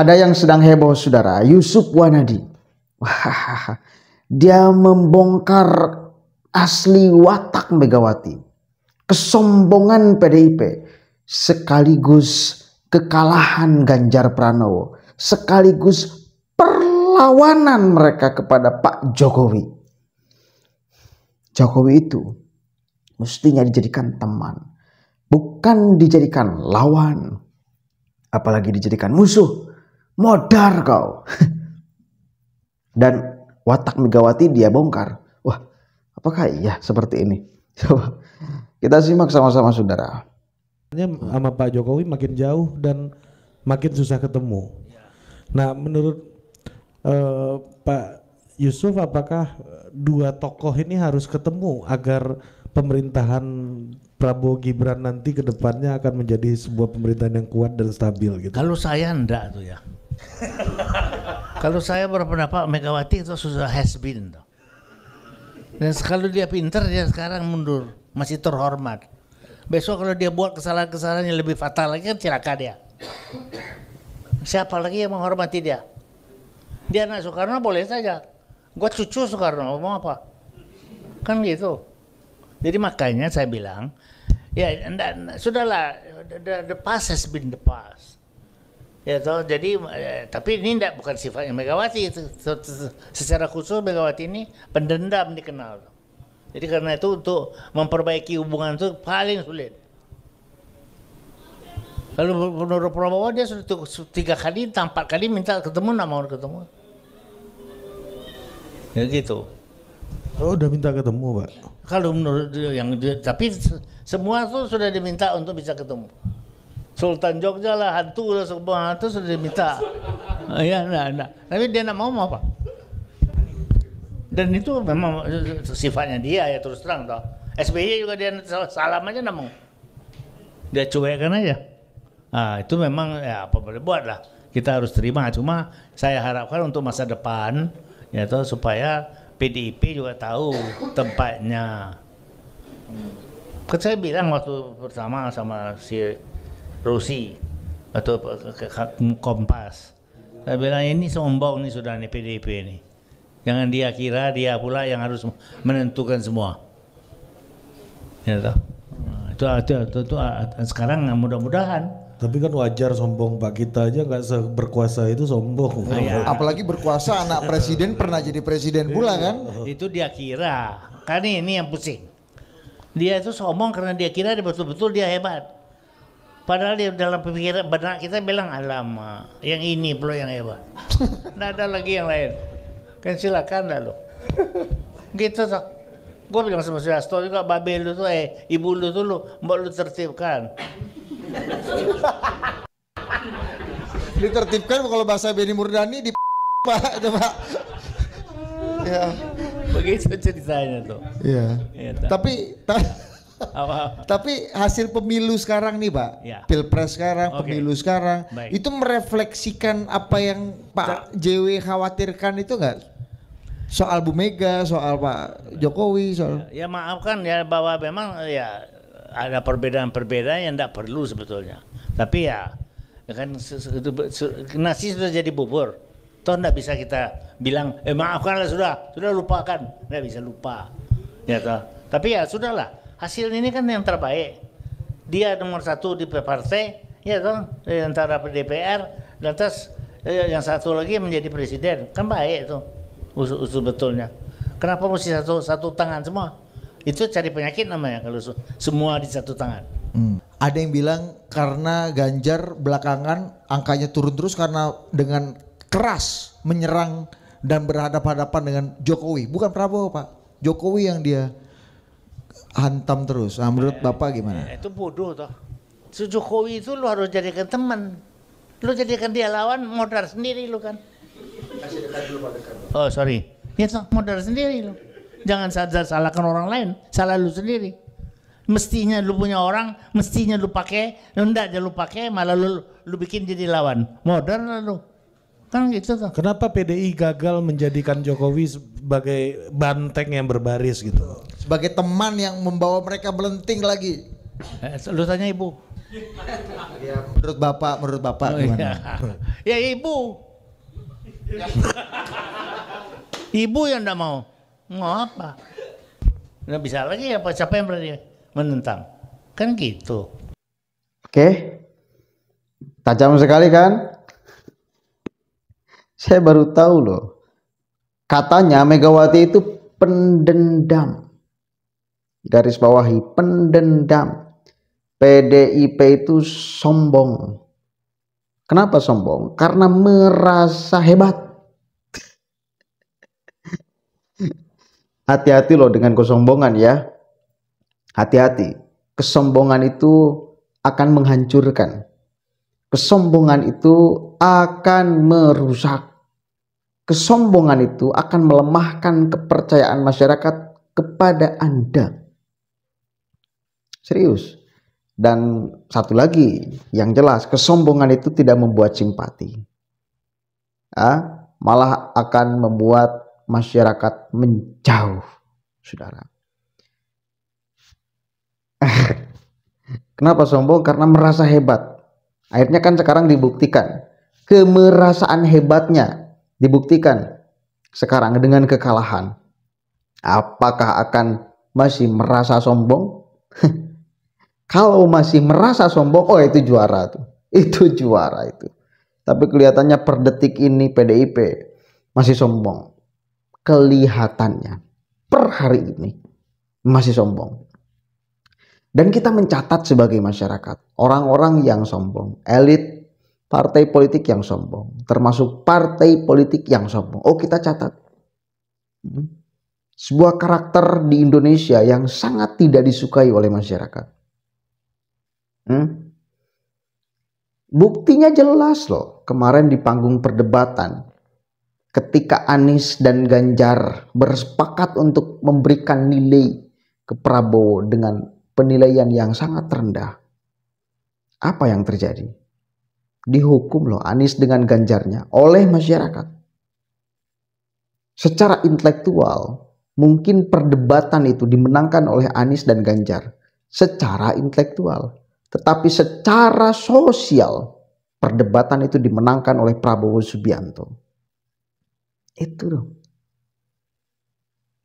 ada yang sedang heboh saudara, Yusuf Wanadi. Wah, dia membongkar asli watak Megawati. Kesombongan PDIP sekaligus kekalahan Ganjar Pranowo, sekaligus perlawanan mereka kepada Pak Jokowi. Jokowi itu mestinya dijadikan teman, bukan dijadikan lawan, apalagi dijadikan musuh modar kau dan watak Megawati dia bongkar wah apakah iya seperti ini coba kita simak sama-sama saudara sama Pak Jokowi makin jauh dan makin susah ketemu nah menurut eh, Pak Yusuf apakah dua tokoh ini harus ketemu agar pemerintahan Prabowo Gibran nanti ke depannya akan menjadi sebuah pemerintahan yang kuat dan stabil gitu. Kalau saya enggak tuh ya. Kalau saya berpendapat Megawati itu sudah has been. Dan kalau dia pinter dia sekarang mundur, masih terhormat. Besok kalau dia buat kesalahan-kesalahan yang lebih fatal lagi kan celaka dia. Siapa lagi yang menghormati dia? Dia anak Soekarno boleh saja. Gue cucu Soekarno, mau apa? Kan gitu. Jadi makanya saya bilang, ya enggak, sudahlah, the, the, the past has been the past. Ya toh, jadi eh, tapi ini tidak bukan sifatnya Megawati Secara khusus Megawati ini pendendam dikenal. Jadi karena itu untuk memperbaiki hubungan itu paling sulit. Lalu menurut Prabowo dia sudah tiga kali, empat kali minta ketemu, nggak mau ketemu. Ya gitu. Oh, udah minta ketemu, Pak. Kalau menurut yang tapi semua itu sudah diminta untuk bisa ketemu. Sultan Jogja lah hantu lah semua itu sudah diminta oh, iya nah, nah. tapi dia nak mau mau apa dan itu memang sifatnya dia ya terus terang toh SBY juga dia salam aja nak mau dia cuekkan aja Ah itu memang ya apa boleh buat lah kita harus terima cuma saya harapkan untuk masa depan ya toh supaya PDIP juga tahu tempatnya kan saya bilang waktu pertama sama si Rosi atau Kompas. Saya bilang ini sombong nih sudah nih PDIP ini. Jangan dia kira dia pula yang harus menentukan semua. Ya toh. Nah, itu, itu, itu, itu, sekarang mudah-mudahan tapi kan wajar sombong Pak kita aja nggak berkuasa itu sombong. Ah, ya. Apalagi berkuasa anak presiden pernah jadi presiden pula kan? Itu dia kira. Kan ini yang pusing. Dia itu sombong karena dia kira dia betul-betul dia hebat. Padahal di dalam pemikiran benak kita bilang alama, yang ini perlu yang hebat. Tidak ada lagi yang lain. Kan silakan dah lo. gitu tak. Gue bilang sama si Asto juga, babi lu tuh, eh, ibu lu tuh lu, mbak lu tertibkan. Ditertipkan, kalau bahasa Benny Murdani di Pak, coba. ya. Begitu ceritanya tuh. Iya. Ya, tapi ta tapi hasil pemilu sekarang nih Pak, ya. pilpres sekarang, okay. pemilu sekarang, Baik. itu merefleksikan apa yang Pak JW khawatirkan itu nggak? Soal Bu Mega, soal Pak Jokowi, soal. Ya, ya maafkan ya bahwa memang ya ada perbedaan-perbedaan yang tidak perlu sebetulnya. Tapi ya, ya kan nasi sudah jadi bubur toh tidak bisa kita bilang eh maafkanlah sudah sudah lupakan tidak bisa lupa ya tapi ya sudahlah hasil ini kan yang terbaik dia nomor satu di partai ya dong antara DPR terus eh, yang satu lagi menjadi presiden kan baik itu usul, usul betulnya kenapa mesti satu satu tangan semua itu cari penyakit namanya kalau semua di satu tangan hmm. ada yang bilang karena Ganjar belakangan angkanya turun terus karena dengan keras menyerang dan berhadapan-hadapan dengan Jokowi bukan Prabowo pak Jokowi yang dia hantam terus. Nah, menurut eh, Bapak gimana? itu bodoh toh. Si Jokowi itu lu harus jadikan teman. Lu jadikan dia lawan modal sendiri lu kan. Oh, sorry. Ya toh, modal sendiri lu. Jangan sadar salahkan orang lain, salah lu sendiri. Mestinya lu punya orang, mestinya lu pakai, lu enggak aja lu pakai, malah lu lu bikin jadi lawan. Modal lu. Kan gitu toh. Kenapa PDI gagal menjadikan Jokowi sebagai banteng yang berbaris gitu? sebagai teman yang membawa mereka melenting lagi? Eh, lu tanya ibu. Ya, menurut bapak, menurut bapak oh, gimana? Iya. ya ibu. ibu yang tidak mau. Mau apa? Nggak bisa lagi ya. apa? Siapa yang berani menentang? Kan gitu. Oke. Tajam sekali kan? Saya baru tahu loh. Katanya Megawati itu pendendam garis bawahi pendendam PDIP itu sombong kenapa sombong karena merasa hebat hati-hati loh dengan kesombongan ya hati-hati kesombongan itu akan menghancurkan kesombongan itu akan merusak kesombongan itu akan melemahkan kepercayaan masyarakat kepada Anda serius dan satu lagi yang jelas kesombongan itu tidak membuat simpati ah, malah akan membuat masyarakat menjauh saudara kenapa sombong karena merasa hebat akhirnya kan sekarang dibuktikan kemerasaan hebatnya dibuktikan sekarang dengan kekalahan apakah akan masih merasa sombong Kalau masih merasa sombong, oh itu juara tuh. Itu juara itu. Tapi kelihatannya per detik ini PDIP masih sombong. Kelihatannya per hari ini masih sombong. Dan kita mencatat sebagai masyarakat orang-orang yang sombong, elit partai politik yang sombong, termasuk partai politik yang sombong. Oh, kita catat. Hmm. Sebuah karakter di Indonesia yang sangat tidak disukai oleh masyarakat. Hmm? Buktinya jelas loh kemarin di panggung perdebatan ketika Anies dan Ganjar bersepakat untuk memberikan nilai ke Prabowo dengan penilaian yang sangat rendah. Apa yang terjadi? Dihukum loh Anies dengan Ganjarnya oleh masyarakat. Secara intelektual, mungkin perdebatan itu dimenangkan oleh Anies dan Ganjar secara intelektual. Tetapi secara sosial perdebatan itu dimenangkan oleh Prabowo Subianto. Itu dong.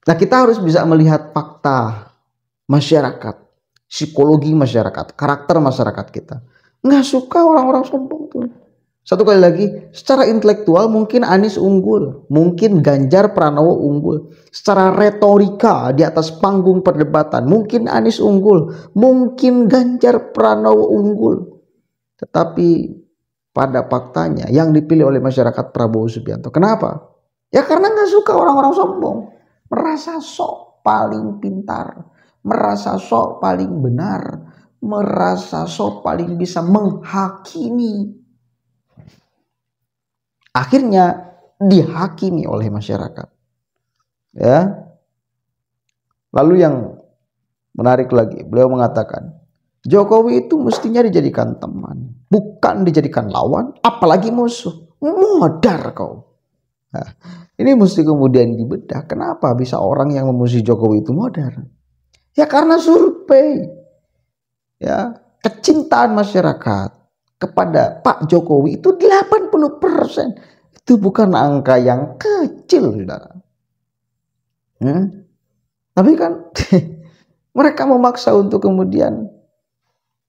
Nah kita harus bisa melihat fakta masyarakat, psikologi masyarakat, karakter masyarakat kita. Nggak suka orang-orang sombong tuh. Satu kali lagi, secara intelektual mungkin Anies unggul, mungkin Ganjar Pranowo unggul. Secara retorika di atas panggung perdebatan, mungkin Anies unggul, mungkin Ganjar Pranowo unggul. Tetapi pada faktanya yang dipilih oleh masyarakat Prabowo Subianto. Kenapa? Ya karena nggak suka orang-orang sombong. Merasa sok paling pintar. Merasa sok paling benar. Merasa sok paling bisa menghakimi akhirnya dihakimi oleh masyarakat. Ya. Lalu yang menarik lagi, beliau mengatakan, Jokowi itu mestinya dijadikan teman, bukan dijadikan lawan, apalagi musuh. Modar kau. Nah, ini mesti kemudian dibedah. Kenapa bisa orang yang memusuhi Jokowi itu modar? Ya karena survei. Ya, kecintaan masyarakat kepada Pak Jokowi itu 80%. Itu bukan angka yang kecil, saudara. Hmm? Tapi kan mereka memaksa untuk kemudian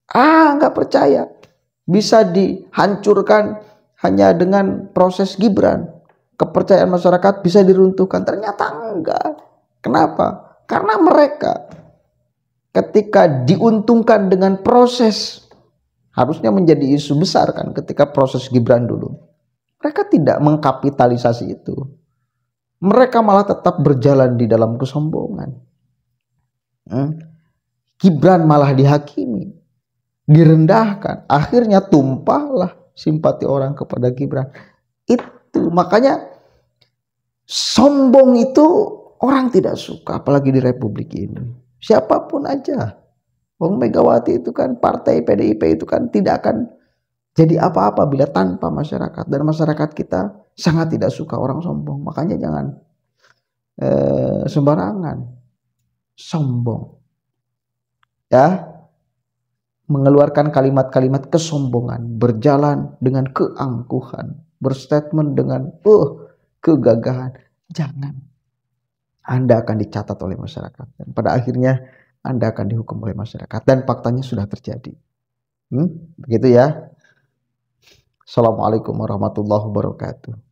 ah nggak percaya bisa dihancurkan hanya dengan proses Gibran. Kepercayaan masyarakat bisa diruntuhkan. Ternyata enggak. Kenapa? Karena mereka ketika diuntungkan dengan proses harusnya menjadi isu besar kan ketika proses Gibran dulu. Mereka tidak mengkapitalisasi itu. Mereka malah tetap berjalan di dalam kesombongan. Hmm? Gibran malah dihakimi, direndahkan. Akhirnya tumpahlah simpati orang kepada Gibran. Itu makanya sombong itu orang tidak suka apalagi di republik ini. Siapapun aja. Wong Megawati itu kan partai PDIP itu kan tidak akan jadi apa-apa bila tanpa masyarakat dan masyarakat kita sangat tidak suka orang sombong. Makanya jangan eh, sembarangan sombong. Ya, mengeluarkan kalimat-kalimat kesombongan, berjalan dengan keangkuhan, berstatement dengan uh kegagahan. Jangan. Anda akan dicatat oleh masyarakat dan pada akhirnya anda akan dihukum oleh masyarakat. Dan faktanya sudah terjadi. Hmm? Begitu ya. Assalamualaikum warahmatullahi wabarakatuh.